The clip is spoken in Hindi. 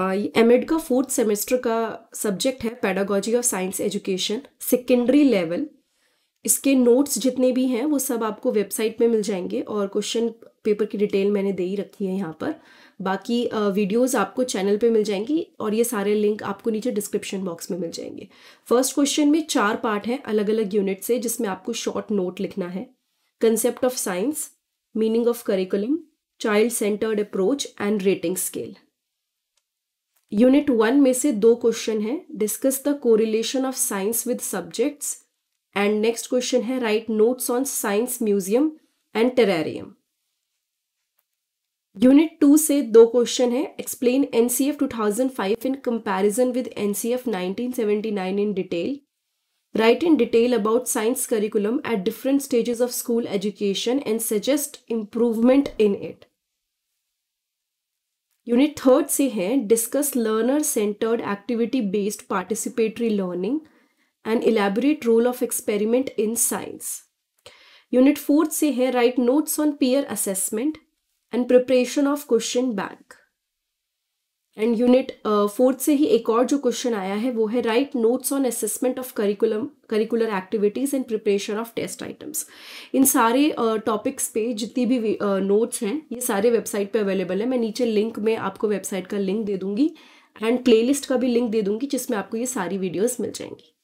एम एड का फोर्थ सेमेस्टर का सब्जेक्ट है pedagogy of science education secondary level इसके नोट्स जितने भी हैं वो सब आपको वेबसाइट पे मिल जाएंगे और क्वेश्चन पेपर की डिटेल मैंने दे ही रखी है यहाँ पर बाकी वीडियोस आपको चैनल पे मिल जाएंगी और ये सारे लिंक आपको नीचे डिस्क्रिप्शन बॉक्स में मिल जाएंगे फर्स्ट क्वेश्चन में चार पार्ट हैं अलग अलग यूनिट से जिसमें आपको शॉर्ट नोट लिखना है concept of science meaning of curriculum child centred approach and rating scale unit one में से दो क्वेश्चन है discuss the correlation of science with subjects and next question है write notes on science museum and terrarium unit two से दो क्वेश्चन है explain NCF 2005 in comparison with NCF 1979 in detail write in detail about science curriculum at different stages of school education and suggest improvement in it unit third से है discuss learner centred activity based participatory learning and elaborate role of experiment in science unit fourth से है write notes on peer assessment and preparation of question bank and unit fourth से ही एक और जो क्वेश्चन आया है वो है write notes on assessment of curriculum curricular activities and preparation of test items इन सारे टॉपिक्स uh, पे जितनी भी नोट्स uh, हैं ये सारे वेबसाइट पे अवेलेबल है मैं नीचे लिंक में आपको वेबसाइट का लिंक दे दूँगी एंड प्लेलिस्ट का भी लिंक दे दूँगी जिसमें आपको ये सारी वीडियोज़ मिल जाएंगी